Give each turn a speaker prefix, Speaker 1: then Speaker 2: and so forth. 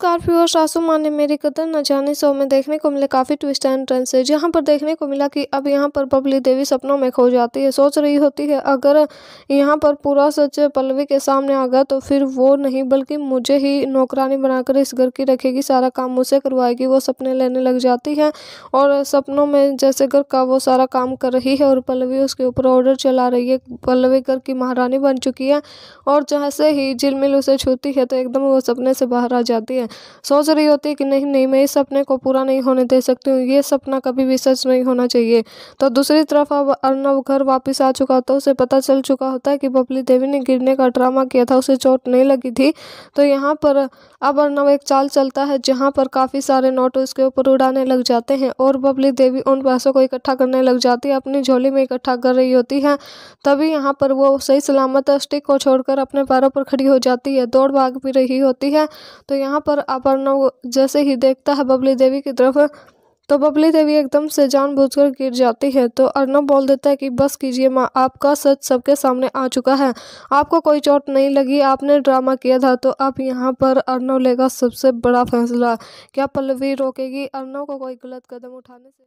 Speaker 1: Scorpio और सासुमा ने मेरी कदर न जाने शो में देखने को मिले काफ़ी ट्विस्ट एंड ट्रेंस से जहाँ पर देखने को मिला कि अब यहाँ पर बबली देवी सपनों में खो जाती है सोच रही होती है अगर यहाँ पर पूरा सच पल्लवी के सामने आ गया तो फिर वो नहीं बल्कि मुझे ही नौकरानी बनाकर इस घर की रखेगी सारा काम मुझसे करवाएगी वो सपने लेने लग जाती है और सपनों में जैसे घर का वो सारा काम कर रही है और पल्लवी उसके ऊपर ऑर्डर चला रही है पल्लवी घर की महारानी बन चुकी है और जहाँ से ही झिलमिल उसे छूती है तो एकदम वो सपने से बाहर आ जाती है सोच रही होती है कि नहीं नहीं मैं इस सपने को पूरा नहीं होने दे सकती हूँ ये सपना कभी भी सच नहीं होना चाहिए तो दूसरी तरफ अब अर्नव घर वापस आ चुका होता उसे पता चल चुका होता है कि बबली देवी ने गिरने का ड्रामा किया था उसे चोट नहीं लगी थी तो यहाँ पर अब अर्नव एक चाल चलता है जहाँ पर काफ़ी सारे नोट उसके ऊपर उड़ाने लग जाते हैं और बबली देवी उन पैसों को इकट्ठा करने लग जाती है अपनी झोली में इकट्ठा कर रही होती है तभी यहाँ पर वो सही सलामत स्टिक को छोड़कर अपने पैरों पर खड़ी हो जाती है दौड़ भाग भी रही होती है तो यहाँ पर और अपर्णा जैसे ही देखता है बबली देवी की तरफ तो बबली देवी एकदम से जानबूझकर गिर जाती है तो अर्नब बोल देता है कि बस कीजिए माँ आपका सच सबके सामने आ चुका है आपको कोई चोट नहीं लगी आपने ड्रामा किया था तो अब यहाँ पर अर्णव लेगा सबसे बड़ा फैसला क्या पल्लवी रोकेगी अर्णव को कोई गलत कदम उठाने से